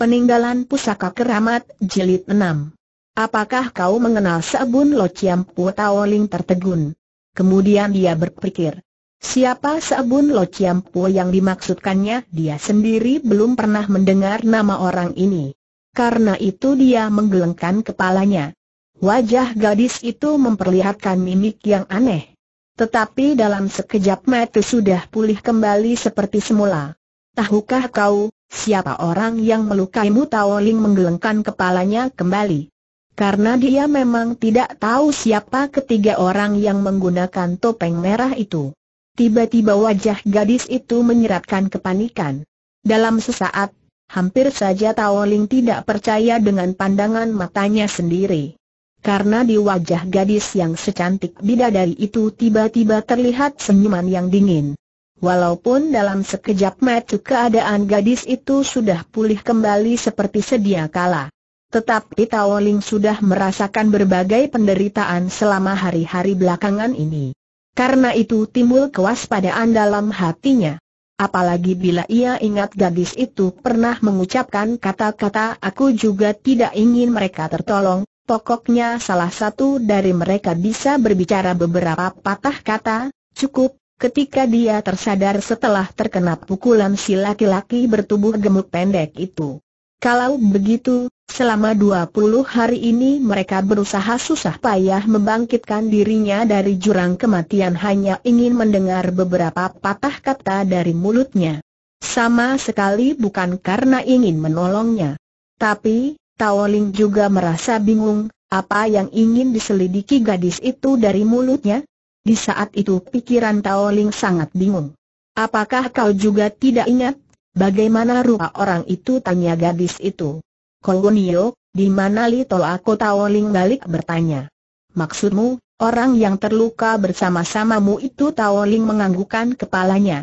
Peninggalan Pusaka Keramat Jilid 6 Apakah kau mengenal Sabun Lo Chiam Pu Taoling tertegun? Kemudian dia berpikir Siapa Sabun Lo Chiam yang dimaksudkannya? Dia sendiri belum pernah mendengar nama orang ini Karena itu dia menggelengkan kepalanya Wajah gadis itu memperlihatkan mimik yang aneh tetapi dalam sekejap mata sudah pulih kembali seperti semula. Tahukah kau, Siapa orang yang melukaimu Tao Ling menggelengkan kepalanya kembali. Karena dia memang tidak tahu siapa ketiga orang yang menggunakan topeng merah itu. Tiba-tiba wajah gadis itu menyerapkan kepanikan. Dalam sesaat, hampir saja Tao Ling tidak percaya dengan pandangan matanya sendiri. Karena di wajah gadis yang secantik bidadari itu tiba-tiba terlihat senyuman yang dingin. Walaupun dalam sekejap mata keadaan gadis itu sudah pulih kembali seperti sedia kala. Tetapi Tao Ling sudah merasakan berbagai penderitaan selama hari-hari belakangan ini. Karena itu timbul kewaspadaan dalam hatinya. Apalagi bila ia ingat gadis itu pernah mengucapkan kata-kata aku juga tidak ingin mereka tertolong, pokoknya salah satu dari mereka bisa berbicara beberapa patah kata, cukup Ketika dia tersadar setelah terkena pukulan si laki-laki bertubuh gemuk pendek itu. Kalau begitu, selama 20 hari ini mereka berusaha susah payah membangkitkan dirinya dari jurang kematian hanya ingin mendengar beberapa patah kata dari mulutnya. Sama sekali bukan karena ingin menolongnya. Tapi, Taoling juga merasa bingung, apa yang ingin diselidiki gadis itu dari mulutnya? Di saat itu pikiran Tao Ling sangat bingung. Apakah kau juga tidak ingat? Bagaimana rupa orang itu tanya gadis itu. Kolonio, di mana Li Ako Tao Ling balik bertanya. Maksudmu, orang yang terluka bersama sama mu itu Tao Ling menganggukkan kepalanya.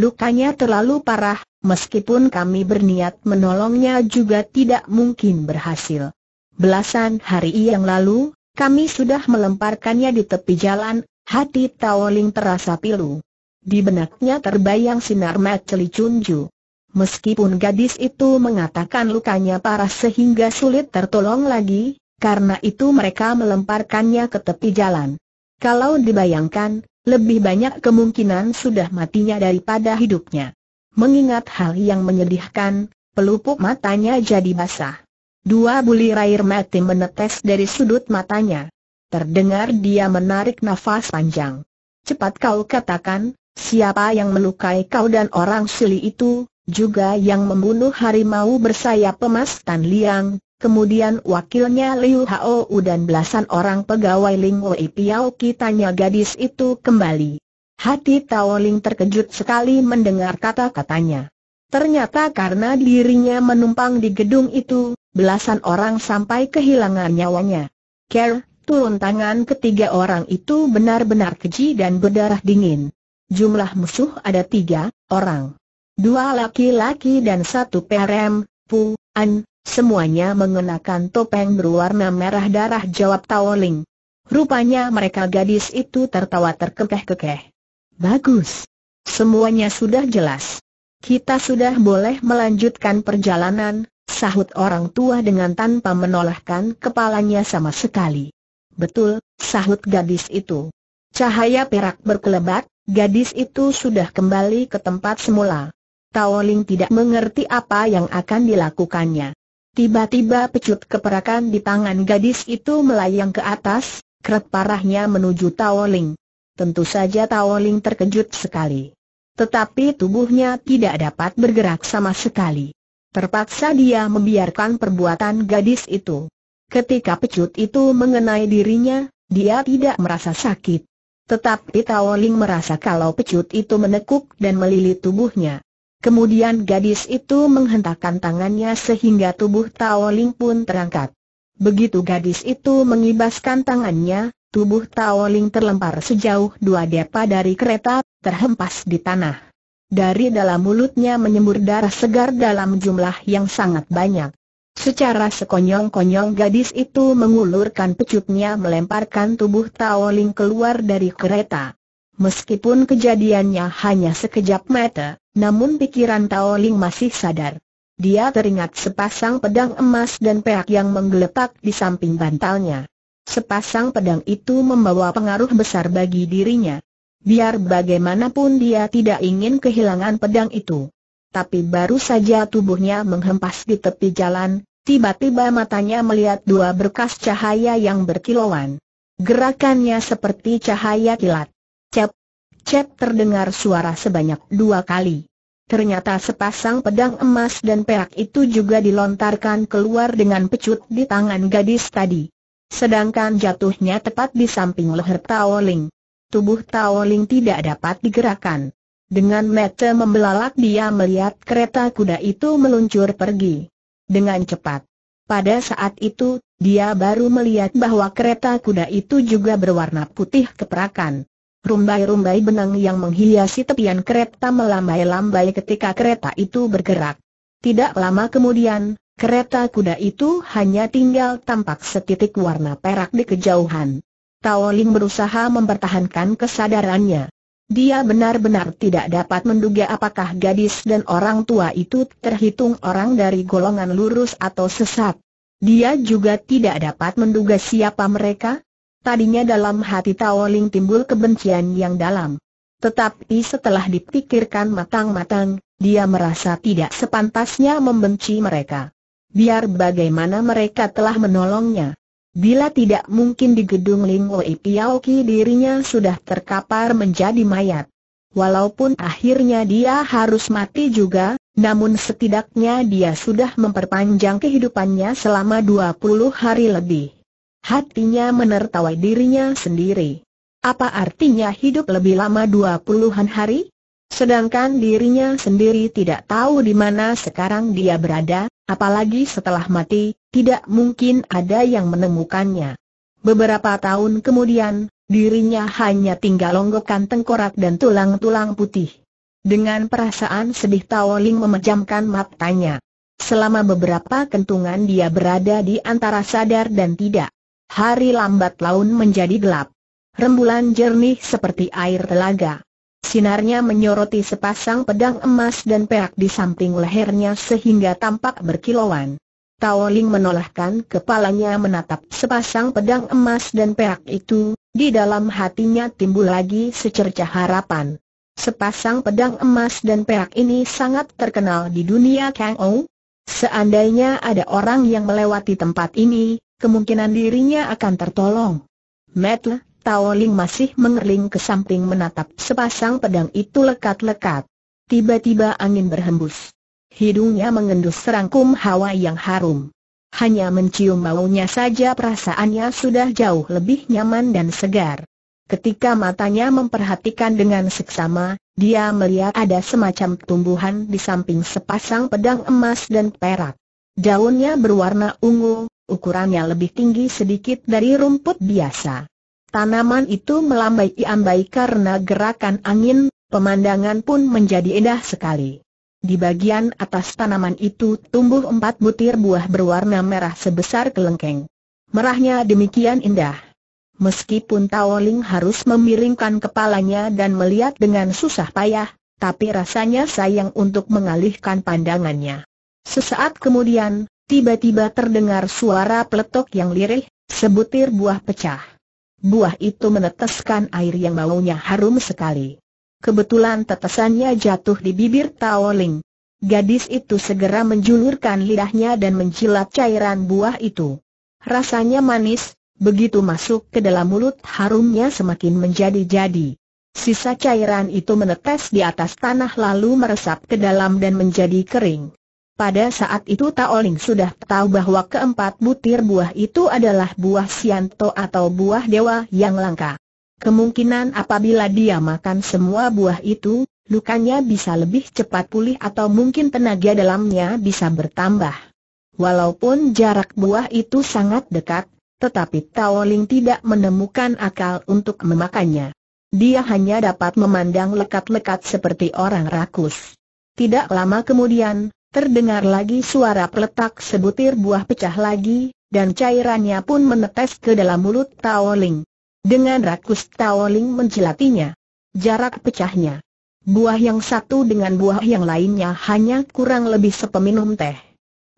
Lukanya terlalu parah, meskipun kami berniat menolongnya juga tidak mungkin berhasil. Belasan hari yang lalu, kami sudah melemparkannya di tepi jalan, Hati Taoling terasa pilu. Di benaknya terbayang sinar mata Li Meskipun gadis itu mengatakan lukanya parah sehingga sulit tertolong lagi, karena itu mereka melemparkannya ke tepi jalan. Kalau dibayangkan, lebih banyak kemungkinan sudah matinya daripada hidupnya. Mengingat hal yang menyedihkan, pelupuk matanya jadi basah. Dua bulir air mati menetes dari sudut matanya. Terdengar dia menarik nafas panjang. Cepat kau katakan, siapa yang melukai kau dan orang sili itu, juga yang membunuh harimau bersayap emas Tan Liang, kemudian wakilnya Liu Hao dan belasan orang pegawai Ling Wei Piao kitanya gadis itu kembali. Hati Tao Ling terkejut sekali mendengar kata-katanya. Ternyata karena dirinya menumpang di gedung itu, belasan orang sampai kehilangan nyawanya. Care, Turun tangan ketiga orang itu benar-benar keji dan berdarah dingin. Jumlah musuh ada tiga orang. Dua laki-laki dan satu perem, pu, an, semuanya mengenakan topeng berwarna merah darah jawab Taoling. Rupanya mereka gadis itu tertawa terkekeh-kekeh. Bagus. Semuanya sudah jelas. Kita sudah boleh melanjutkan perjalanan, sahut orang tua dengan tanpa menolakkan kepalanya sama sekali. Betul, sahut gadis itu. Cahaya perak berkelebat, gadis itu sudah kembali ke tempat semula. Taoling tidak mengerti apa yang akan dilakukannya. Tiba-tiba pecut keperakan di tangan gadis itu melayang ke atas, kerap parahnya menuju Taoling. Tentu saja Taoling terkejut sekali. Tetapi tubuhnya tidak dapat bergerak sama sekali. Terpaksa dia membiarkan perbuatan gadis itu. Ketika pecut itu mengenai dirinya, dia tidak merasa sakit. Tetapi Tao merasa kalau pecut itu menekuk dan melilit tubuhnya. Kemudian gadis itu menghentakkan tangannya sehingga tubuh Tao pun terangkat. Begitu gadis itu mengibaskan tangannya, tubuh Tao terlempar sejauh dua depa dari kereta, terhempas di tanah. Dari dalam mulutnya menyembur darah segar dalam jumlah yang sangat banyak. Secara sekonyong-konyong gadis itu mengulurkan pecutnya, melemparkan tubuh Tao keluar dari kereta. Meskipun kejadiannya hanya sekejap mata, namun pikiran Tao masih sadar. Dia teringat sepasang pedang emas dan peak yang menggeletak di samping bantalnya. Sepasang pedang itu membawa pengaruh besar bagi dirinya. Biar bagaimanapun dia tidak ingin kehilangan pedang itu tapi baru saja tubuhnya menghempas di tepi jalan, tiba-tiba matanya melihat dua berkas cahaya yang berkilauan. Gerakannya seperti cahaya kilat. Cep, cep terdengar suara sebanyak dua kali. Ternyata sepasang pedang emas dan perak itu juga dilontarkan keluar dengan pecut di tangan gadis tadi. Sedangkan jatuhnya tepat di samping leher Tao Tubuh Tao tidak dapat digerakkan. Dengan mata membelalak dia melihat kereta kuda itu meluncur pergi. Dengan cepat. Pada saat itu, dia baru melihat bahwa kereta kuda itu juga berwarna putih keperakan. Rumbai-rumbai benang yang menghiasi tepian kereta melambai-lambai ketika kereta itu bergerak. Tidak lama kemudian, kereta kuda itu hanya tinggal tampak setitik warna perak di kejauhan. Tao Ling berusaha mempertahankan kesadarannya. Dia benar-benar tidak dapat menduga apakah gadis dan orang tua itu terhitung orang dari golongan lurus atau sesat. Dia juga tidak dapat menduga siapa mereka. Tadinya dalam hati Tao Ling timbul kebencian yang dalam. Tetapi setelah dipikirkan matang-matang, dia merasa tidak sepantasnya membenci mereka. Biar bagaimana mereka telah menolongnya. Bila tidak mungkin di gedung Ling Wei dirinya sudah terkapar menjadi mayat. Walaupun akhirnya dia harus mati juga, namun setidaknya dia sudah memperpanjang kehidupannya selama 20 hari lebih. Hatinya menertawai dirinya sendiri. Apa artinya hidup lebih lama 20-an hari? Sedangkan dirinya sendiri tidak tahu di mana sekarang dia berada, Apalagi setelah mati, tidak mungkin ada yang menemukannya. Beberapa tahun kemudian, dirinya hanya tinggal longgokan tengkorak dan tulang-tulang putih. Dengan perasaan sedih Tao memejamkan matanya. Selama beberapa kentungan dia berada di antara sadar dan tidak. Hari lambat laun menjadi gelap. Rembulan jernih seperti air telaga. Sinarnya menyoroti sepasang pedang emas dan perak di samping lehernya sehingga tampak berkilauan. Tao Ling menolakkan kepalanya menatap sepasang pedang emas dan perak itu, di dalam hatinya timbul lagi secercah harapan. Sepasang pedang emas dan perak ini sangat terkenal di dunia Kang Ou. Seandainya ada orang yang melewati tempat ini, kemungkinan dirinya akan tertolong. Metle, Tao masih mengerling ke samping menatap sepasang pedang itu lekat-lekat. Tiba-tiba angin berhembus. Hidungnya mengendus serangkum hawa yang harum. Hanya mencium baunya saja perasaannya sudah jauh lebih nyaman dan segar. Ketika matanya memperhatikan dengan seksama, dia melihat ada semacam tumbuhan di samping sepasang pedang emas dan perak. Daunnya berwarna ungu, ukurannya lebih tinggi sedikit dari rumput biasa. Tanaman itu melambai-ambai karena gerakan angin, pemandangan pun menjadi indah sekali. Di bagian atas tanaman itu tumbuh empat butir buah berwarna merah sebesar kelengkeng. Merahnya demikian indah. Meskipun Taoling harus memiringkan kepalanya dan melihat dengan susah payah, tapi rasanya sayang untuk mengalihkan pandangannya. Sesaat kemudian, tiba-tiba terdengar suara peletok yang lirih, sebutir buah pecah buah itu meneteskan air yang baunya harum sekali. Kebetulan tetesannya jatuh di bibir Tao Ling. Gadis itu segera menjulurkan lidahnya dan menjilat cairan buah itu. Rasanya manis, begitu masuk ke dalam mulut harumnya semakin menjadi-jadi. Sisa cairan itu menetes di atas tanah lalu meresap ke dalam dan menjadi kering. Pada saat itu Taoling sudah tahu bahwa keempat butir buah itu adalah buah sianto atau buah dewa yang langka. Kemungkinan apabila dia makan semua buah itu, lukanya bisa lebih cepat pulih atau mungkin tenaga dalamnya bisa bertambah. Walaupun jarak buah itu sangat dekat, tetapi Taoling tidak menemukan akal untuk memakannya. Dia hanya dapat memandang lekat-lekat seperti orang rakus. Tidak lama kemudian, Terdengar lagi suara peletak sebutir buah pecah lagi, dan cairannya pun menetes ke dalam mulut Tao Dengan rakus Tao menjelatinya. Jarak pecahnya. Buah yang satu dengan buah yang lainnya hanya kurang lebih sepeminum teh.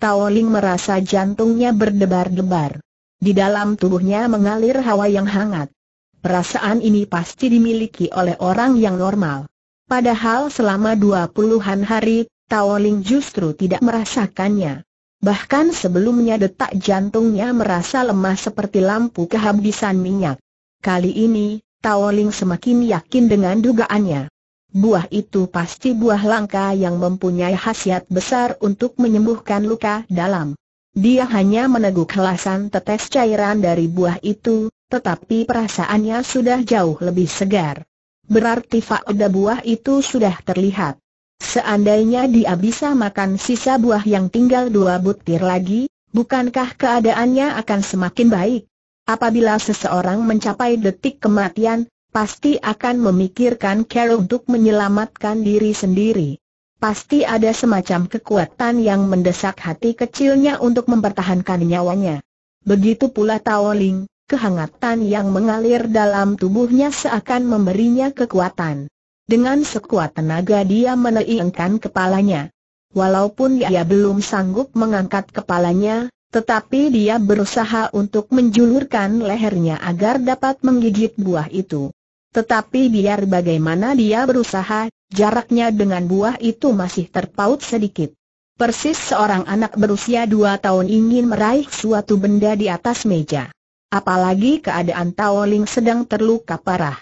Tao merasa jantungnya berdebar-debar. Di dalam tubuhnya mengalir hawa yang hangat. Perasaan ini pasti dimiliki oleh orang yang normal. Padahal selama dua puluhan hari, Tao justru tidak merasakannya. Bahkan sebelumnya detak jantungnya merasa lemah seperti lampu kehabisan minyak. Kali ini, Tao semakin yakin dengan dugaannya. Buah itu pasti buah langka yang mempunyai khasiat besar untuk menyembuhkan luka dalam. Dia hanya meneguk helasan tetes cairan dari buah itu, tetapi perasaannya sudah jauh lebih segar. Berarti faedah buah itu sudah terlihat. Seandainya dia bisa makan sisa buah yang tinggal dua butir lagi, bukankah keadaannya akan semakin baik? Apabila seseorang mencapai detik kematian, pasti akan memikirkan cara untuk menyelamatkan diri sendiri. Pasti ada semacam kekuatan yang mendesak hati kecilnya untuk mempertahankan nyawanya. Begitu pula Tao Ling, kehangatan yang mengalir dalam tubuhnya seakan memberinya kekuatan. Dengan sekuat tenaga dia meneiengkan kepalanya. Walaupun ia belum sanggup mengangkat kepalanya, tetapi dia berusaha untuk menjulurkan lehernya agar dapat menggigit buah itu. Tetapi biar bagaimana dia berusaha, jaraknya dengan buah itu masih terpaut sedikit. Persis seorang anak berusia dua tahun ingin meraih suatu benda di atas meja. Apalagi keadaan Tao sedang terluka parah.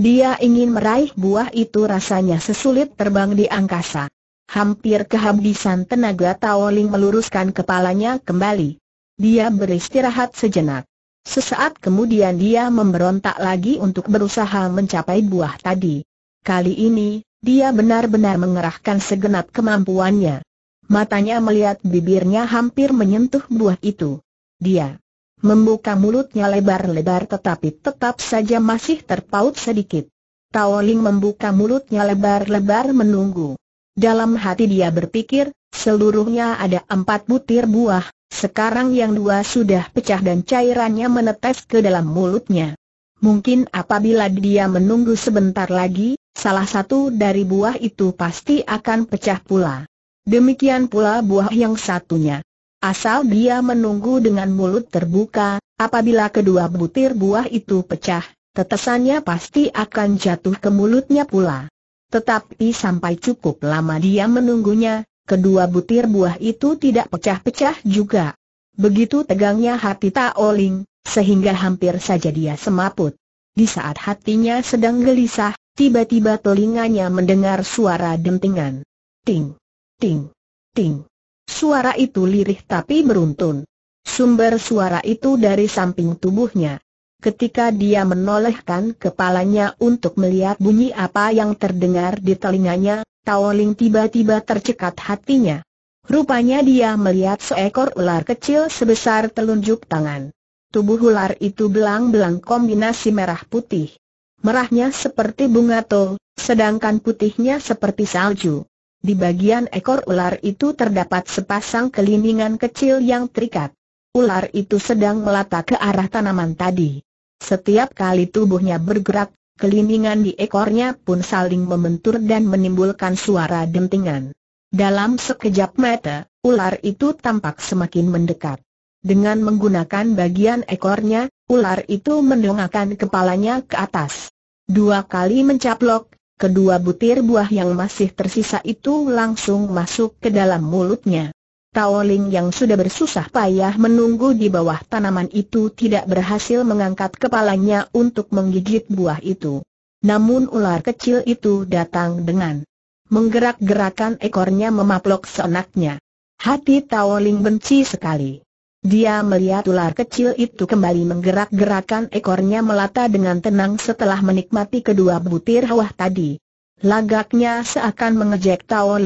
Dia ingin meraih buah itu rasanya sesulit terbang di angkasa. Hampir kehabisan tenaga Taoling meluruskan kepalanya kembali. Dia beristirahat sejenak. Sesaat kemudian dia memberontak lagi untuk berusaha mencapai buah tadi. Kali ini, dia benar-benar mengerahkan segenap kemampuannya. Matanya melihat bibirnya hampir menyentuh buah itu. Dia membuka mulutnya lebar-lebar tetapi tetap saja masih terpaut sedikit. Tao Ling membuka mulutnya lebar-lebar menunggu. Dalam hati dia berpikir, seluruhnya ada empat butir buah, sekarang yang dua sudah pecah dan cairannya menetes ke dalam mulutnya. Mungkin apabila dia menunggu sebentar lagi, salah satu dari buah itu pasti akan pecah pula. Demikian pula buah yang satunya. Asal dia menunggu dengan mulut terbuka, apabila kedua butir buah itu pecah, tetesannya pasti akan jatuh ke mulutnya pula. Tetapi sampai cukup lama dia menunggunya, kedua butir buah itu tidak pecah-pecah juga. Begitu tegangnya hati Taoling, sehingga hampir saja dia semaput. Di saat hatinya sedang gelisah, tiba-tiba telinganya mendengar suara dentingan. Ting, ting, ting. Suara itu lirih tapi beruntun. Sumber suara itu dari samping tubuhnya. Ketika dia menolehkan kepalanya untuk melihat bunyi apa yang terdengar di telinganya, Taoling tiba-tiba tercekat hatinya. Rupanya dia melihat seekor ular kecil sebesar telunjuk tangan. Tubuh ular itu belang-belang kombinasi merah putih. Merahnya seperti bunga tol, sedangkan putihnya seperti salju. Di bagian ekor ular itu terdapat sepasang kelilingan kecil yang terikat. Ular itu sedang melata ke arah tanaman tadi. Setiap kali tubuhnya bergerak, kelilingan di ekornya pun saling membentur dan menimbulkan suara dentingan. Dalam sekejap mata, ular itu tampak semakin mendekat. Dengan menggunakan bagian ekornya, ular itu mendongakkan kepalanya ke atas. Dua kali mencaplok, Kedua butir buah yang masih tersisa itu langsung masuk ke dalam mulutnya. Taoling yang sudah bersusah payah menunggu di bawah tanaman itu tidak berhasil mengangkat kepalanya untuk menggigit buah itu. Namun ular kecil itu datang dengan menggerak-gerakan ekornya memaplok senaknya. Hati Taoling benci sekali. Dia melihat ular kecil itu kembali menggerak gerakkan ekornya melata dengan tenang setelah menikmati kedua butir hawa tadi. Lagaknya seakan mengejek Tao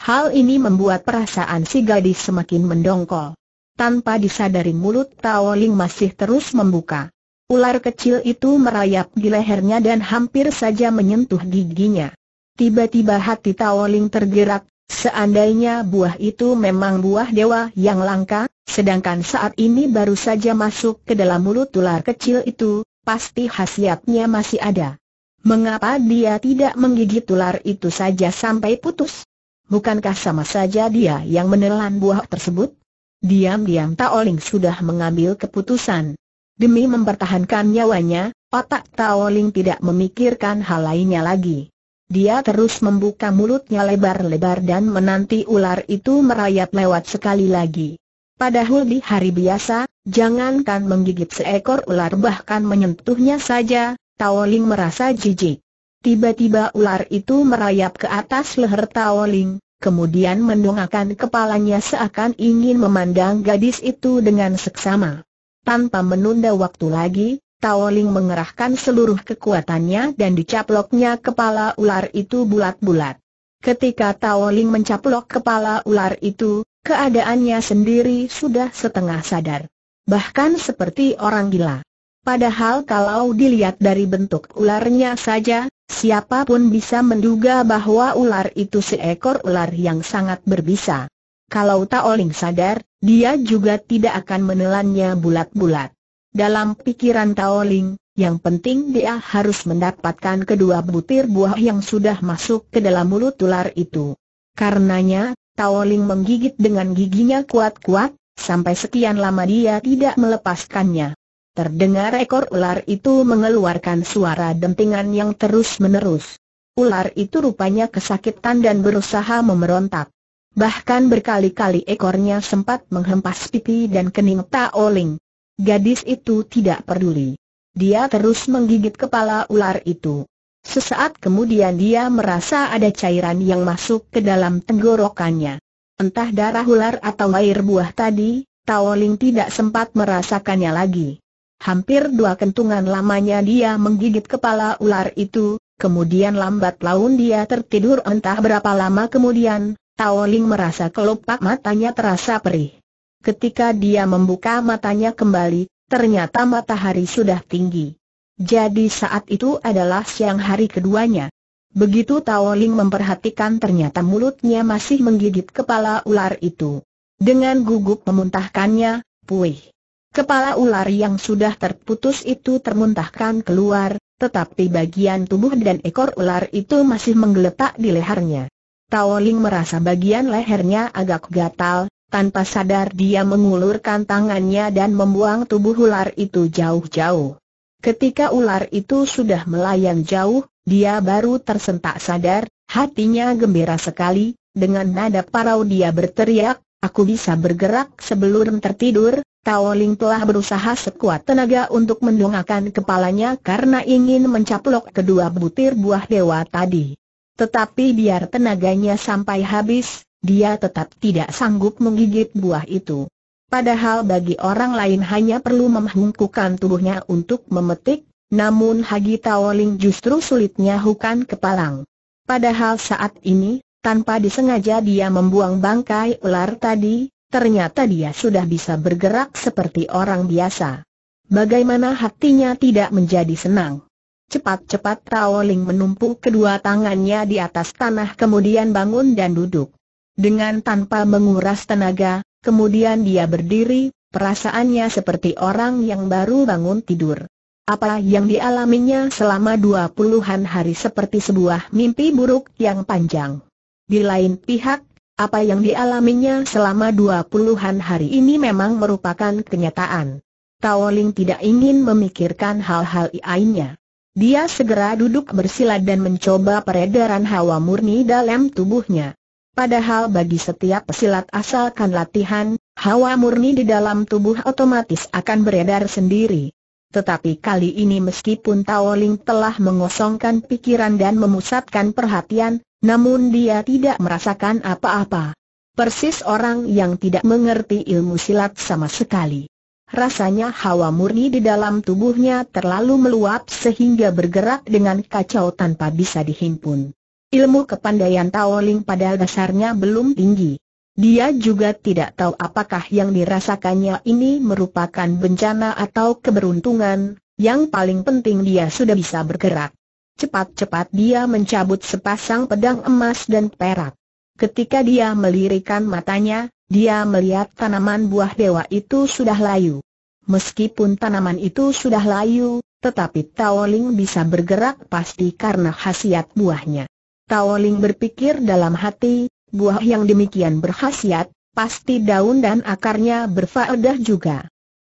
Hal ini membuat perasaan si gadis semakin mendongkol. Tanpa disadari mulut Tao masih terus membuka. Ular kecil itu merayap di lehernya dan hampir saja menyentuh giginya. Tiba-tiba hati Tao Ling tergerak, Seandainya buah itu memang buah dewa yang langka, sedangkan saat ini baru saja masuk ke dalam mulut ular kecil itu, pasti khasiatnya masih ada. Mengapa dia tidak menggigit ular itu saja sampai putus? Bukankah sama saja dia yang menelan buah tersebut? Diam-diam Taoling sudah mengambil keputusan. Demi mempertahankan nyawanya, otak Taoling tidak memikirkan hal lainnya lagi. Dia terus membuka mulutnya lebar-lebar dan menanti ular itu merayap lewat sekali lagi. Padahal di hari biasa, jangankan menggigit seekor ular bahkan menyentuhnya saja, Taoling merasa jijik. Tiba-tiba ular itu merayap ke atas leher Taoling, kemudian mendongakkan kepalanya seakan ingin memandang gadis itu dengan seksama. Tanpa menunda waktu lagi, Taoling mengerahkan seluruh kekuatannya dan dicaploknya kepala ular itu bulat-bulat. Ketika Taoling mencaplok kepala ular itu, keadaannya sendiri sudah setengah sadar. Bahkan seperti orang gila. Padahal kalau dilihat dari bentuk ularnya saja, siapapun bisa menduga bahwa ular itu seekor ular yang sangat berbisa. Kalau Taoling sadar, dia juga tidak akan menelannya bulat-bulat. Dalam pikiran Taoling, yang penting dia harus mendapatkan kedua butir buah yang sudah masuk ke dalam mulut ular itu. Karenanya, Taoling menggigit dengan giginya kuat-kuat, sampai sekian lama dia tidak melepaskannya. Terdengar ekor ular itu mengeluarkan suara dentingan yang terus-menerus. Ular itu rupanya kesakitan dan berusaha memberontak. Bahkan berkali-kali ekornya sempat menghempas pipi dan kening Taoling. Gadis itu tidak peduli. Dia terus menggigit kepala ular itu. Sesaat kemudian dia merasa ada cairan yang masuk ke dalam tenggorokannya. Entah darah ular atau air buah tadi, Taoling tidak sempat merasakannya lagi. Hampir dua kentungan lamanya dia menggigit kepala ular itu, kemudian lambat laun dia tertidur entah berapa lama kemudian, Taoling merasa kelopak matanya terasa perih ketika dia membuka matanya kembali, ternyata matahari sudah tinggi. Jadi saat itu adalah siang hari keduanya. Begitu Tao Ling memperhatikan ternyata mulutnya masih menggigit kepala ular itu. Dengan gugup memuntahkannya, puih. Kepala ular yang sudah terputus itu termuntahkan keluar, tetapi bagian tubuh dan ekor ular itu masih menggeletak di lehernya. Tao Ling merasa bagian lehernya agak gatal, tanpa sadar dia mengulurkan tangannya dan membuang tubuh ular itu jauh-jauh. Ketika ular itu sudah melayang jauh, dia baru tersentak sadar, hatinya gembira sekali, dengan nada parau dia berteriak, aku bisa bergerak sebelum tertidur, Tao Ling telah berusaha sekuat tenaga untuk mendongakkan kepalanya karena ingin mencaplok kedua butir buah dewa tadi. Tetapi biar tenaganya sampai habis, dia tetap tidak sanggup menggigit buah itu. Padahal bagi orang lain hanya perlu memhungkukan tubuhnya untuk memetik, namun Hagi Taoling justru sulitnya hukan kepalang. Padahal saat ini, tanpa disengaja dia membuang bangkai ular tadi, ternyata dia sudah bisa bergerak seperti orang biasa. Bagaimana hatinya tidak menjadi senang? Cepat-cepat Taoling menumpuk kedua tangannya di atas tanah kemudian bangun dan duduk. Dengan tanpa menguras tenaga, kemudian dia berdiri, perasaannya seperti orang yang baru bangun tidur. Apa yang dialaminya selama dua puluhan hari seperti sebuah mimpi buruk yang panjang. Di lain pihak, apa yang dialaminya selama dua puluhan hari ini memang merupakan kenyataan. Taoling tidak ingin memikirkan hal-hal lainnya. Dia segera duduk bersila dan mencoba peredaran hawa murni dalam tubuhnya. Padahal bagi setiap pesilat asalkan latihan, hawa murni di dalam tubuh otomatis akan beredar sendiri. Tetapi kali ini meskipun Tao Ling telah mengosongkan pikiran dan memusatkan perhatian, namun dia tidak merasakan apa-apa. Persis orang yang tidak mengerti ilmu silat sama sekali. Rasanya hawa murni di dalam tubuhnya terlalu meluap sehingga bergerak dengan kacau tanpa bisa dihimpun. Ilmu kepandaian Taoling pada dasarnya belum tinggi. Dia juga tidak tahu apakah yang dirasakannya ini merupakan bencana atau keberuntungan, yang paling penting dia sudah bisa bergerak. Cepat-cepat dia mencabut sepasang pedang emas dan perak. Ketika dia melirikan matanya, dia melihat tanaman buah dewa itu sudah layu. Meskipun tanaman itu sudah layu, tetapi Taoling bisa bergerak pasti karena khasiat buahnya. Taoling berpikir dalam hati, buah yang demikian berkhasiat, pasti daun dan akarnya berfaedah juga.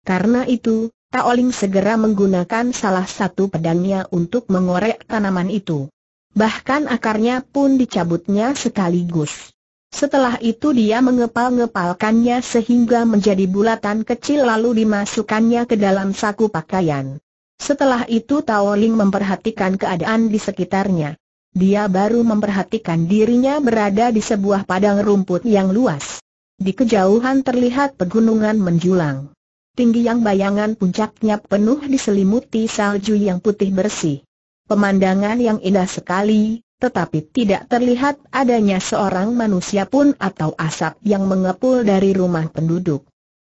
Karena itu, Taoling segera menggunakan salah satu pedangnya untuk mengorek tanaman itu. Bahkan akarnya pun dicabutnya sekaligus. Setelah itu dia mengepal-ngepalkannya sehingga menjadi bulatan kecil lalu dimasukkannya ke dalam saku pakaian. Setelah itu Taoling memperhatikan keadaan di sekitarnya dia baru memperhatikan dirinya berada di sebuah padang rumput yang luas. Di kejauhan terlihat pegunungan menjulang. Tinggi yang bayangan puncaknya penuh diselimuti salju yang putih bersih. Pemandangan yang indah sekali, tetapi tidak terlihat adanya seorang manusia pun atau asap yang mengepul dari rumah penduduk.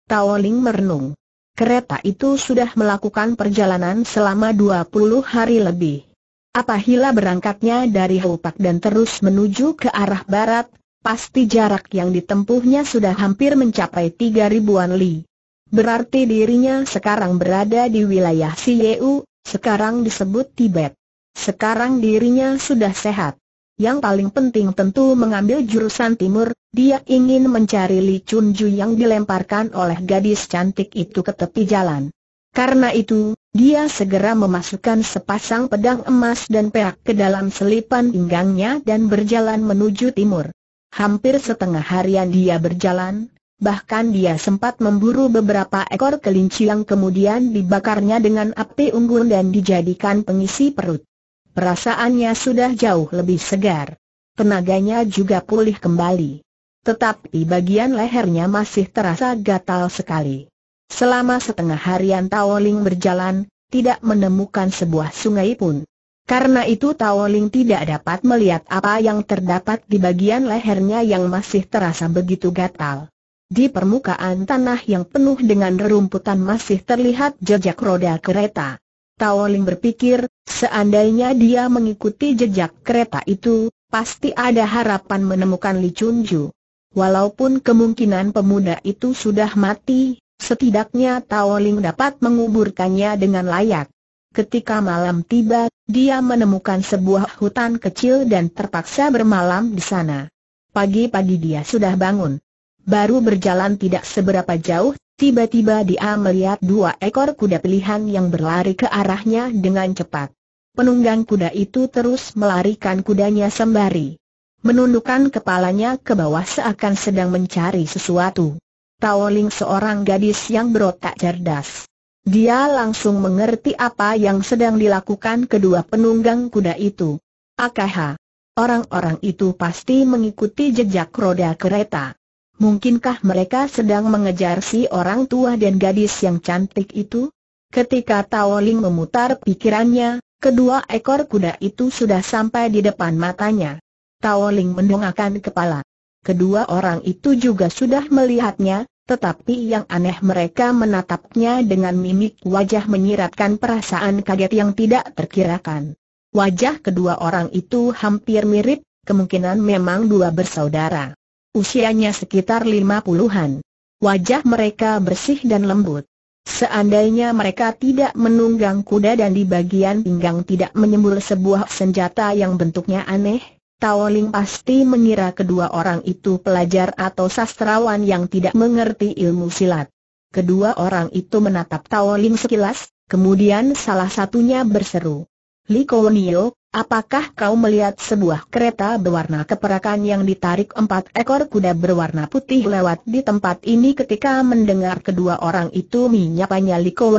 Taoling merenung. Kereta itu sudah melakukan perjalanan selama 20 hari lebih. Apabila berangkatnya dari Hupak dan terus menuju ke arah barat, pasti jarak yang ditempuhnya sudah hampir mencapai tiga ribuan li. Berarti dirinya sekarang berada di wilayah Sileu, sekarang disebut Tibet. Sekarang dirinya sudah sehat. Yang paling penting tentu mengambil jurusan timur, dia ingin mencari Li Chunju yang dilemparkan oleh gadis cantik itu ke tepi jalan. Karena itu, dia segera memasukkan sepasang pedang emas dan perak ke dalam selipan pinggangnya dan berjalan menuju timur. Hampir setengah harian dia berjalan, bahkan dia sempat memburu beberapa ekor kelinci yang kemudian dibakarnya dengan api unggun dan dijadikan pengisi perut. Perasaannya sudah jauh lebih segar. Tenaganya juga pulih kembali. Tetapi bagian lehernya masih terasa gatal sekali. Selama setengah harian Taoling berjalan, tidak menemukan sebuah sungai pun. Karena itu Taoling tidak dapat melihat apa yang terdapat di bagian lehernya yang masih terasa begitu gatal. Di permukaan tanah yang penuh dengan rerumputan masih terlihat jejak roda kereta. Taoling berpikir, seandainya dia mengikuti jejak kereta itu, pasti ada harapan menemukan Li Chunju. Walaupun kemungkinan pemuda itu sudah mati, Setidaknya Taoling dapat menguburkannya dengan layak. Ketika malam tiba, dia menemukan sebuah hutan kecil dan terpaksa bermalam di sana. Pagi-pagi dia sudah bangun. Baru berjalan tidak seberapa jauh, tiba-tiba dia melihat dua ekor kuda pilihan yang berlari ke arahnya dengan cepat. Penunggang kuda itu terus melarikan kudanya sembari menundukkan kepalanya ke bawah seakan sedang mencari sesuatu. Tao seorang gadis yang berotak cerdas. Dia langsung mengerti apa yang sedang dilakukan kedua penunggang kuda itu. Akaha. Orang-orang itu pasti mengikuti jejak roda kereta. Mungkinkah mereka sedang mengejar si orang tua dan gadis yang cantik itu? Ketika Tao memutar pikirannya, kedua ekor kuda itu sudah sampai di depan matanya. Tao Ling mendongakkan kepala. Kedua orang itu juga sudah melihatnya, tetapi yang aneh mereka menatapnya dengan mimik wajah menyiratkan perasaan kaget yang tidak terkirakan. Wajah kedua orang itu hampir mirip, kemungkinan memang dua bersaudara. Usianya sekitar lima puluhan. Wajah mereka bersih dan lembut. Seandainya mereka tidak menunggang kuda dan di bagian pinggang tidak menyembul sebuah senjata yang bentuknya aneh, Tawoling pasti mengira kedua orang itu pelajar atau sastrawan yang tidak mengerti ilmu silat. Kedua orang itu menatap Tawoling sekilas, kemudian salah satunya berseru. Likonio, apakah kau melihat sebuah kereta berwarna keperakan yang ditarik empat ekor kuda berwarna putih lewat di tempat ini ketika mendengar kedua orang itu menyapanya Tao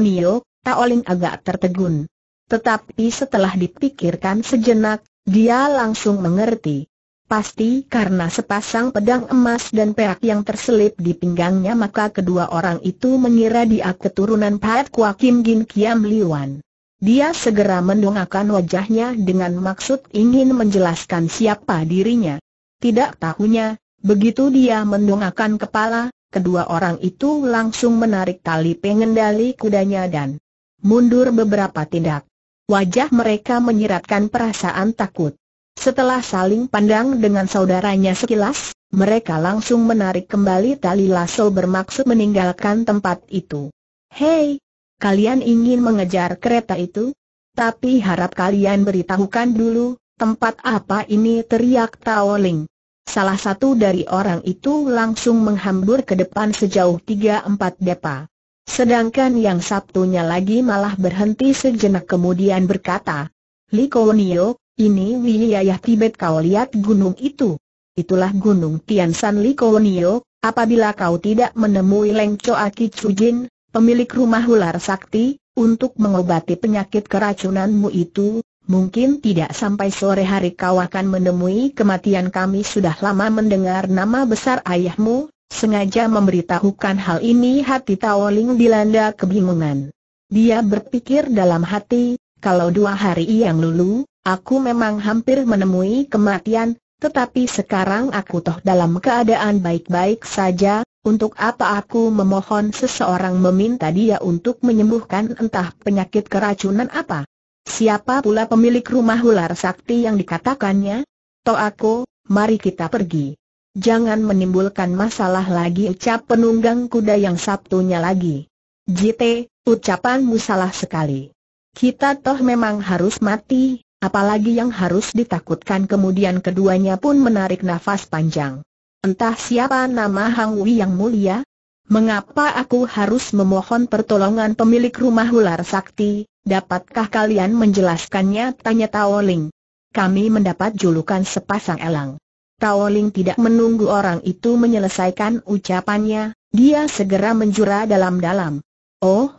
Tawoling agak tertegun. Tetapi setelah dipikirkan sejenak, dia langsung mengerti. Pasti karena sepasang pedang emas dan perak yang terselip di pinggangnya maka kedua orang itu mengira dia keturunan Pat Kwa Kim Gin Kiam Liwan. Dia segera mendongakkan wajahnya dengan maksud ingin menjelaskan siapa dirinya. Tidak tahunya, begitu dia mendongakkan kepala, kedua orang itu langsung menarik tali pengendali kudanya dan mundur beberapa tindak. Wajah mereka menyiratkan perasaan takut. Setelah saling pandang dengan saudaranya sekilas, mereka langsung menarik kembali tali lasso bermaksud meninggalkan tempat itu. Hei, kalian ingin mengejar kereta itu? Tapi harap kalian beritahukan dulu, tempat apa ini teriak Tao Ling. Salah satu dari orang itu langsung menghambur ke depan sejauh tiga empat depa. Sedangkan yang Sabtunya lagi malah berhenti sejenak kemudian berkata, Likonio, ini wilayah Tibet kau lihat gunung itu. Itulah gunung Tian Tiansan Likonio, apabila kau tidak menemui Leng Choa Chujin, pemilik rumah ular sakti, untuk mengobati penyakit keracunanmu itu, mungkin tidak sampai sore hari kau akan menemui kematian kami sudah lama mendengar nama besar ayahmu, Sengaja memberitahukan hal ini hati Taoling dilanda kebingungan. Dia berpikir dalam hati, kalau dua hari yang lalu, aku memang hampir menemui kematian, tetapi sekarang aku toh dalam keadaan baik-baik saja, untuk apa aku memohon seseorang meminta dia untuk menyembuhkan entah penyakit keracunan apa? Siapa pula pemilik rumah ular sakti yang dikatakannya? Toh aku, mari kita pergi. Jangan menimbulkan masalah lagi ucap penunggang kuda yang Sabtunya lagi. Jite, ucapanmu salah sekali. Kita toh memang harus mati, apalagi yang harus ditakutkan kemudian keduanya pun menarik nafas panjang. Entah siapa nama Hang Wei yang mulia? Mengapa aku harus memohon pertolongan pemilik rumah ular sakti? Dapatkah kalian menjelaskannya? Tanya Tao Ling. Kami mendapat julukan sepasang elang. Taoling tidak menunggu orang itu menyelesaikan ucapannya, dia segera menjura dalam-dalam. Oh,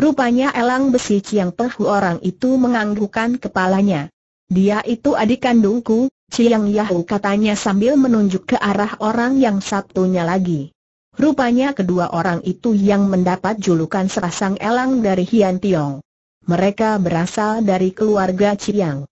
rupanya elang besi Ciang Pehu orang itu menganggukkan kepalanya. Dia itu adik kandungku, Ciang Yahu katanya sambil menunjuk ke arah orang yang satunya lagi. Rupanya kedua orang itu yang mendapat julukan serasang elang dari Hian Tiong. Mereka berasal dari keluarga Ciang.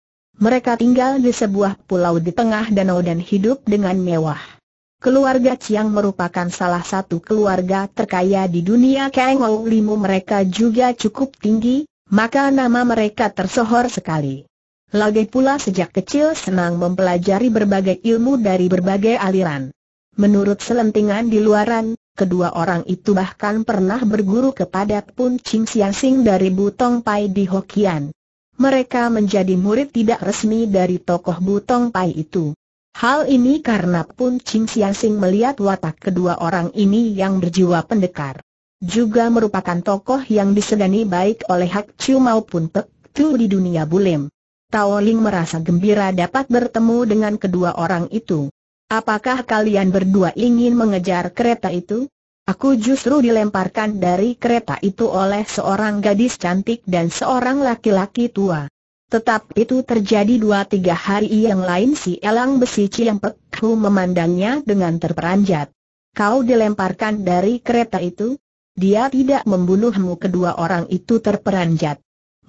Mereka tinggal di sebuah pulau di tengah danau dan hidup dengan mewah. Keluarga Chiang merupakan salah satu keluarga terkaya di dunia Kang Limu mereka juga cukup tinggi, maka nama mereka tersohor sekali. Lagi pula sejak kecil senang mempelajari berbagai ilmu dari berbagai aliran. Menurut selentingan di luaran, kedua orang itu bahkan pernah berguru kepada Pun Ching Siang Sing dari Butong Pai di Hokian mereka menjadi murid tidak resmi dari tokoh Butong Pai itu. Hal ini karena Pun Ching Sing melihat watak kedua orang ini yang berjiwa pendekar. Juga merupakan tokoh yang disegani baik oleh Hak Chiu maupun Pek Tu di dunia bulim. Tao Ling merasa gembira dapat bertemu dengan kedua orang itu. Apakah kalian berdua ingin mengejar kereta itu? Aku justru dilemparkan dari kereta itu oleh seorang gadis cantik dan seorang laki-laki tua. Tetapi itu terjadi dua tiga hari yang lain si elang besi yang pekhu memandangnya dengan terperanjat. Kau dilemparkan dari kereta itu? Dia tidak membunuhmu kedua orang itu terperanjat.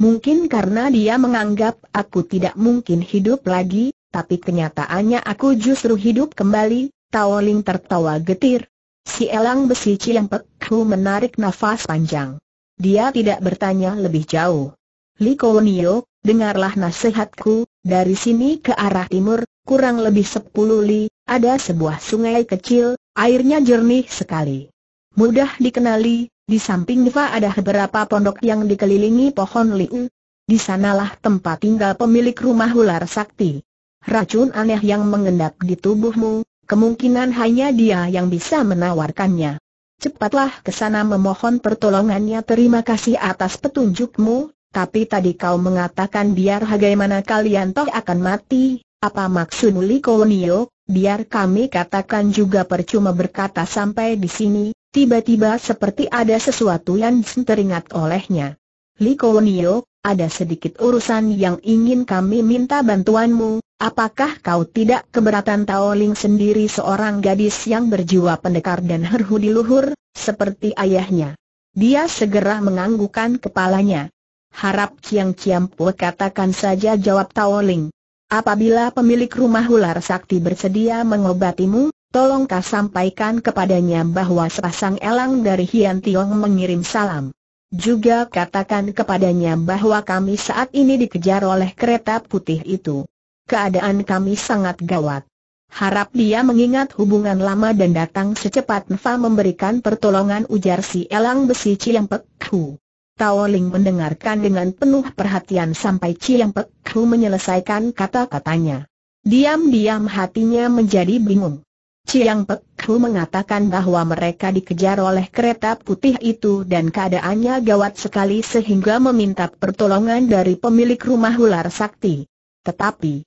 Mungkin karena dia menganggap aku tidak mungkin hidup lagi, tapi kenyataannya aku justru hidup kembali, Taoling tertawa getir. Si elang besi Chiang Pek Hu menarik nafas panjang. Dia tidak bertanya lebih jauh. Li Nio, dengarlah nasihatku, dari sini ke arah timur, kurang lebih sepuluh li, ada sebuah sungai kecil, airnya jernih sekali. Mudah dikenali, di samping ada beberapa pondok yang dikelilingi pohon liu. Di sanalah tempat tinggal pemilik rumah ular sakti. Racun aneh yang mengendap di tubuhmu, kemungkinan hanya dia yang bisa menawarkannya. Cepatlah ke sana memohon pertolongannya terima kasih atas petunjukmu, tapi tadi kau mengatakan biar bagaimana kalian toh akan mati, apa maksudmu, Likonio, biar kami katakan juga percuma berkata sampai di sini, tiba-tiba seperti ada sesuatu yang teringat olehnya. Likonio, ada sedikit urusan yang ingin kami minta bantuanmu, Apakah kau tidak keberatan Tao Ling sendiri seorang gadis yang berjiwa pendekar dan di luhur, seperti ayahnya? Dia segera menganggukkan kepalanya. Harap Chiang Kiam katakan saja jawab Tao Ling. Apabila pemilik rumah ular sakti bersedia mengobatimu, tolongkah sampaikan kepadanya bahwa sepasang elang dari Hian Tiong mengirim salam. Juga katakan kepadanya bahwa kami saat ini dikejar oleh kereta putih itu keadaan kami sangat gawat. Harap dia mengingat hubungan lama dan datang secepat Nfa memberikan pertolongan ujar si Elang Besi Ciyang Pek Hu. Tao Ling mendengarkan dengan penuh perhatian sampai Ciyang Pek menyelesaikan kata-katanya. Diam-diam hatinya menjadi bingung. Ciyang Pek mengatakan bahwa mereka dikejar oleh kereta putih itu dan keadaannya gawat sekali sehingga meminta pertolongan dari pemilik rumah ular sakti. Tetapi,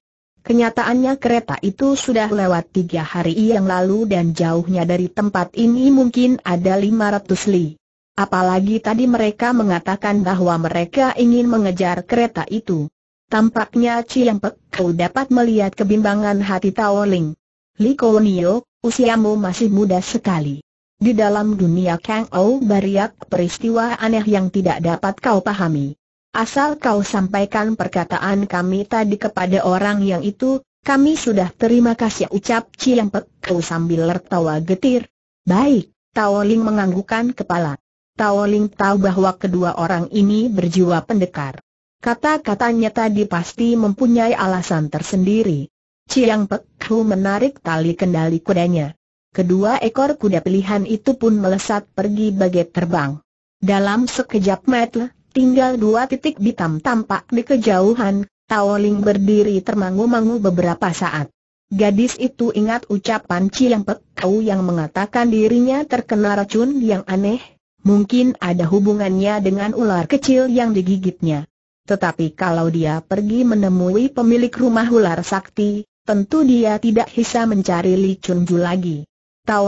Kenyataannya kereta itu sudah lewat tiga hari yang lalu dan jauhnya dari tempat ini mungkin ada lima ratus li. Apalagi tadi mereka mengatakan bahwa mereka ingin mengejar kereta itu. Tampaknya Chiang Pek Kau dapat melihat kebimbangan hati Tao Ling. Li Konio, usiamu masih muda sekali. Di dalam dunia Kang Ou bariak peristiwa aneh yang tidak dapat kau pahami. Asal kau sampaikan perkataan kami tadi kepada orang yang itu, kami sudah terima kasih ucap Ciang Pek Kau sambil tertawa getir. Baik, Tao Ling menganggukkan kepala. Tao Ling tahu bahwa kedua orang ini berjiwa pendekar. Kata-katanya tadi pasti mempunyai alasan tersendiri. Ciang Pek menarik tali kendali kudanya. Kedua ekor kuda pilihan itu pun melesat pergi bagai terbang. Dalam sekejap mata, Tinggal dua titik hitam tampak di kejauhan, Tao Ling berdiri termangu-mangu beberapa saat. Gadis itu ingat ucapan Ciang Pek Kau yang mengatakan dirinya terkena racun yang aneh, mungkin ada hubungannya dengan ular kecil yang digigitnya. Tetapi kalau dia pergi menemui pemilik rumah ular sakti, tentu dia tidak bisa mencari Li Chun Ju lagi.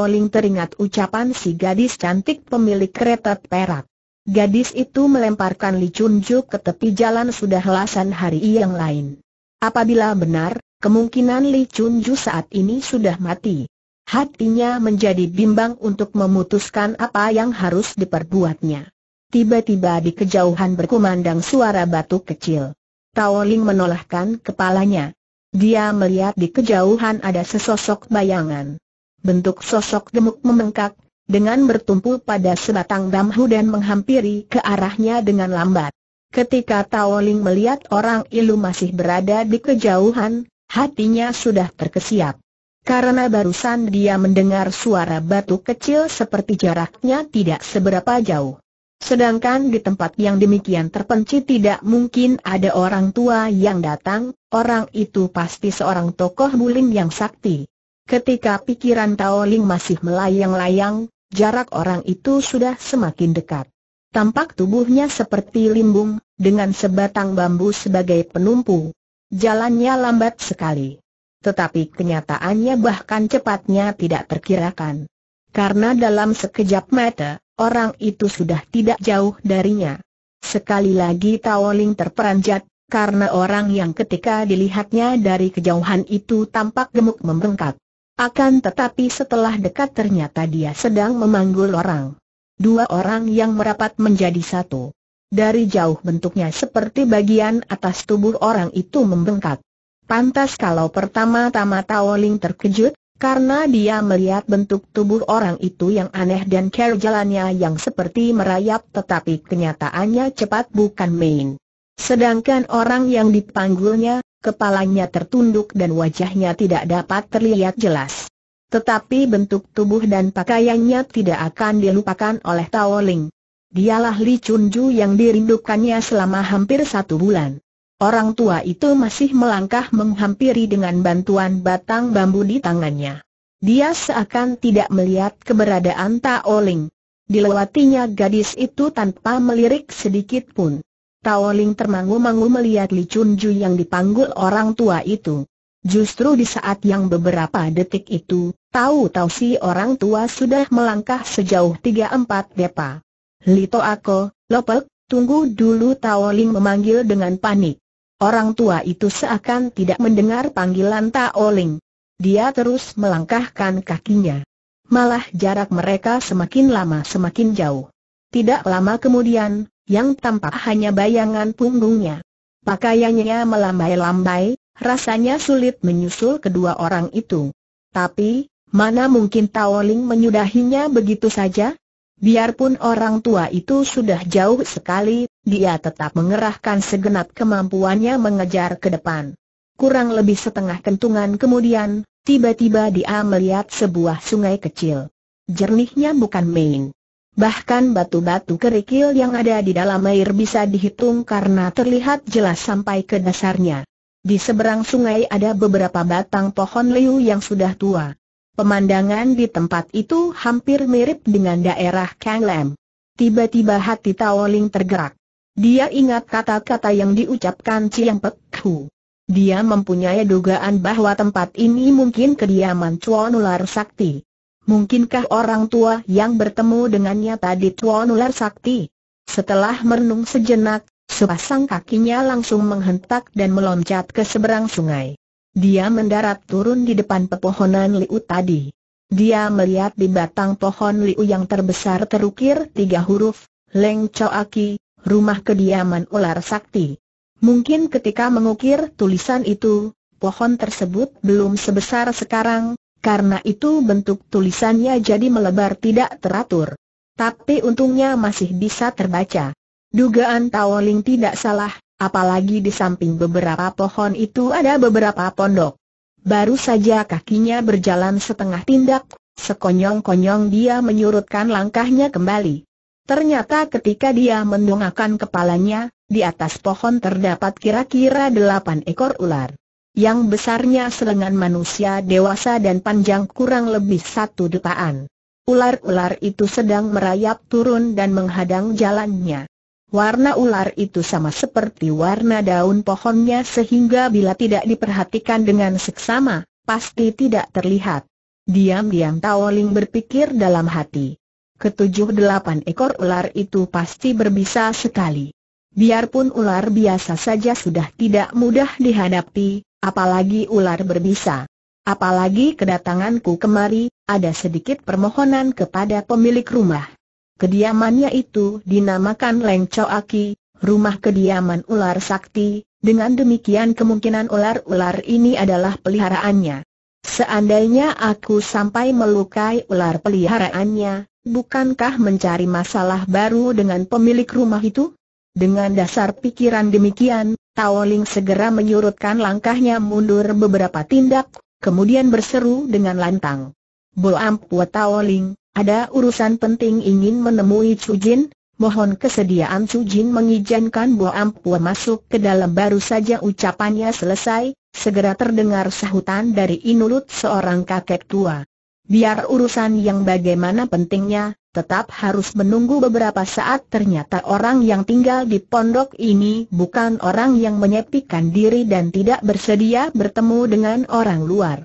Ling teringat ucapan si gadis cantik pemilik kereta perak. Gadis itu melemparkan Li Ju ke tepi jalan sudah lasan hari yang lain. Apabila benar, kemungkinan Li Chunju saat ini sudah mati. Hatinya menjadi bimbang untuk memutuskan apa yang harus diperbuatnya. Tiba-tiba di kejauhan berkumandang suara batu kecil. Tao Ling menolakkan kepalanya. Dia melihat di kejauhan ada sesosok bayangan. Bentuk sosok gemuk memengkak, dengan bertumpu pada sebatang bambu dan menghampiri ke arahnya dengan lambat. Ketika Tao Ling melihat orang ilu masih berada di kejauhan, hatinya sudah terkesiap. Karena barusan dia mendengar suara batu kecil seperti jaraknya tidak seberapa jauh. Sedangkan di tempat yang demikian terpencil tidak mungkin ada orang tua yang datang, orang itu pasti seorang tokoh bulim yang sakti. Ketika pikiran Tao Ling masih melayang-layang, jarak orang itu sudah semakin dekat. Tampak tubuhnya seperti limbung, dengan sebatang bambu sebagai penumpu. Jalannya lambat sekali. Tetapi kenyataannya bahkan cepatnya tidak terkirakan. Karena dalam sekejap mata, orang itu sudah tidak jauh darinya. Sekali lagi Tawoling terperanjat, karena orang yang ketika dilihatnya dari kejauhan itu tampak gemuk membengkak. Akan tetapi setelah dekat ternyata dia sedang memanggul orang. Dua orang yang merapat menjadi satu. Dari jauh bentuknya seperti bagian atas tubuh orang itu membengkak. Pantas kalau pertama-tama Taoling terkejut, karena dia melihat bentuk tubuh orang itu yang aneh dan care jalannya yang seperti merayap tetapi kenyataannya cepat bukan main. Sedangkan orang yang dipanggulnya, kepalanya tertunduk dan wajahnya tidak dapat terlihat jelas. Tetapi bentuk tubuh dan pakaiannya tidak akan dilupakan oleh Tao Ling. Dialah Li Chunju yang dirindukannya selama hampir satu bulan. Orang tua itu masih melangkah menghampiri dengan bantuan batang bambu di tangannya. Dia seakan tidak melihat keberadaan Tao Ling. Dilewatinya gadis itu tanpa melirik sedikit pun. Tao Ling termangu-mangu melihat Li Chun Ju yang dipanggul orang tua itu. Justru di saat yang beberapa detik itu, tahu-tahu si orang tua sudah melangkah sejauh tiga empat depa. Lito Ako, Lopek, tunggu dulu Tao Ling memanggil dengan panik. Orang tua itu seakan tidak mendengar panggilan Tao Ling. Dia terus melangkahkan kakinya. Malah jarak mereka semakin lama semakin jauh. Tidak lama kemudian, yang tampak hanya bayangan punggungnya. Pakaiannya melambai-lambai, rasanya sulit menyusul kedua orang itu. Tapi, mana mungkin Taoling menyudahinya begitu saja? Biarpun orang tua itu sudah jauh sekali, dia tetap mengerahkan segenap kemampuannya mengejar ke depan. Kurang lebih setengah kentungan kemudian, tiba-tiba dia melihat sebuah sungai kecil. Jernihnya bukan main. Bahkan batu-batu kerikil yang ada di dalam air bisa dihitung karena terlihat jelas sampai ke dasarnya. Di seberang sungai ada beberapa batang pohon liu yang sudah tua. Pemandangan di tempat itu hampir mirip dengan daerah Kanglem. Tiba-tiba hati Tao tergerak. Dia ingat kata-kata yang diucapkan Chiang Pek Hu. Dia mempunyai dugaan bahwa tempat ini mungkin kediaman Chuan Ular Sakti. Mungkinkah orang tua yang bertemu dengannya tadi tuan ular sakti? Setelah merenung sejenak, sepasang kakinya langsung menghentak dan meloncat ke seberang sungai. Dia mendarat turun di depan pepohonan liu tadi. Dia melihat di batang pohon liu yang terbesar terukir tiga huruf, Leng Choaki, rumah kediaman ular sakti. Mungkin ketika mengukir tulisan itu, pohon tersebut belum sebesar sekarang, karena itu bentuk tulisannya jadi melebar tidak teratur. Tapi untungnya masih bisa terbaca. Dugaan Tawoling tidak salah, apalagi di samping beberapa pohon itu ada beberapa pondok. Baru saja kakinya berjalan setengah tindak, sekonyong-konyong dia menyurutkan langkahnya kembali. Ternyata ketika dia mendongakkan kepalanya, di atas pohon terdapat kira-kira delapan ekor ular yang besarnya selengan manusia dewasa dan panjang kurang lebih satu detaan. Ular-ular itu sedang merayap turun dan menghadang jalannya. Warna ular itu sama seperti warna daun pohonnya sehingga bila tidak diperhatikan dengan seksama, pasti tidak terlihat. Diam-diam Tao berpikir dalam hati. Ketujuh delapan ekor ular itu pasti berbisa sekali. Biarpun ular biasa saja sudah tidak mudah dihadapi, apalagi ular berbisa. Apalagi kedatanganku kemari, ada sedikit permohonan kepada pemilik rumah. Kediamannya itu dinamakan Leng Aki, rumah kediaman ular sakti, dengan demikian kemungkinan ular-ular ini adalah peliharaannya. Seandainya aku sampai melukai ular peliharaannya, bukankah mencari masalah baru dengan pemilik rumah itu? Dengan dasar pikiran demikian, Tao Ling segera menyurutkan langkahnya mundur beberapa tindak, kemudian berseru dengan lantang. Bo Ampua Ling, ada urusan penting ingin menemui Jin, mohon kesediaan Jin mengizinkan Bo Ampua masuk ke dalam baru saja ucapannya selesai, segera terdengar sahutan dari Inulut seorang kakek tua. Biar urusan yang bagaimana pentingnya, tetap harus menunggu beberapa saat ternyata orang yang tinggal di pondok ini bukan orang yang menyepikan diri dan tidak bersedia bertemu dengan orang luar.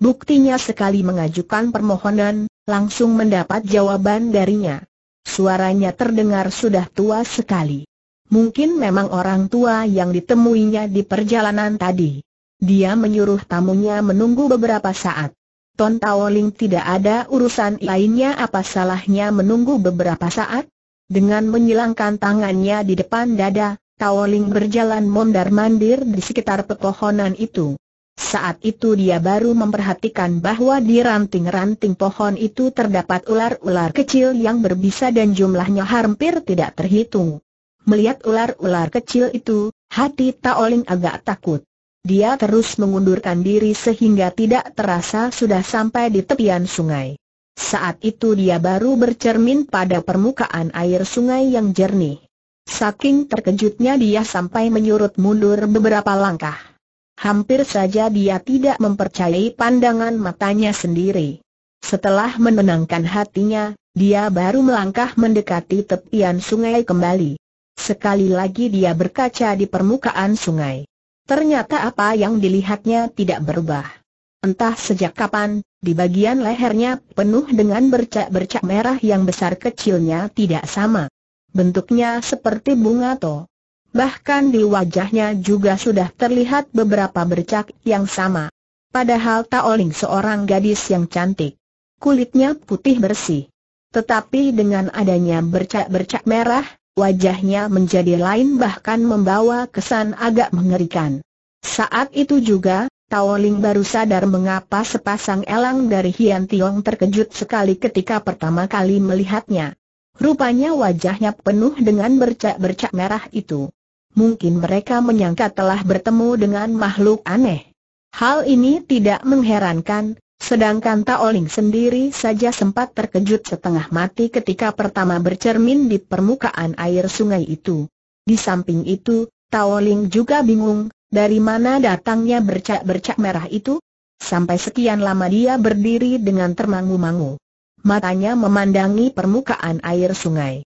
Buktinya sekali mengajukan permohonan, langsung mendapat jawaban darinya. Suaranya terdengar sudah tua sekali. Mungkin memang orang tua yang ditemuinya di perjalanan tadi. Dia menyuruh tamunya menunggu beberapa saat. Ton Taoling tidak ada urusan lainnya apa salahnya menunggu beberapa saat? Dengan menyilangkan tangannya di depan dada, Taoling berjalan mondar-mandir di sekitar pepohonan itu. Saat itu dia baru memperhatikan bahwa di ranting-ranting pohon itu terdapat ular-ular kecil yang berbisa dan jumlahnya hampir tidak terhitung. Melihat ular-ular kecil itu, hati Taoling agak takut. Dia terus mengundurkan diri sehingga tidak terasa sudah sampai di tepian sungai. Saat itu dia baru bercermin pada permukaan air sungai yang jernih. Saking terkejutnya dia sampai menyurut mundur beberapa langkah. Hampir saja dia tidak mempercayai pandangan matanya sendiri. Setelah menenangkan hatinya, dia baru melangkah mendekati tepian sungai kembali. Sekali lagi dia berkaca di permukaan sungai. Ternyata apa yang dilihatnya tidak berubah. Entah sejak kapan, di bagian lehernya penuh dengan bercak-bercak merah yang besar kecilnya tidak sama. Bentuknya seperti bunga to. Bahkan di wajahnya juga sudah terlihat beberapa bercak yang sama. Padahal Taoling seorang gadis yang cantik. Kulitnya putih bersih. Tetapi dengan adanya bercak-bercak merah, wajahnya menjadi lain bahkan membawa kesan agak mengerikan. Saat itu juga, Tao Ling baru sadar mengapa sepasang elang dari Hian Tiong terkejut sekali ketika pertama kali melihatnya. Rupanya wajahnya penuh dengan bercak-bercak merah itu. Mungkin mereka menyangka telah bertemu dengan makhluk aneh. Hal ini tidak mengherankan, Sedangkan Taoling sendiri saja sempat terkejut setengah mati ketika pertama bercermin di permukaan air sungai itu. Di samping itu, Taoling juga bingung, dari mana datangnya bercak-bercak merah itu? Sampai sekian lama dia berdiri dengan termangu-mangu. Matanya memandangi permukaan air sungai.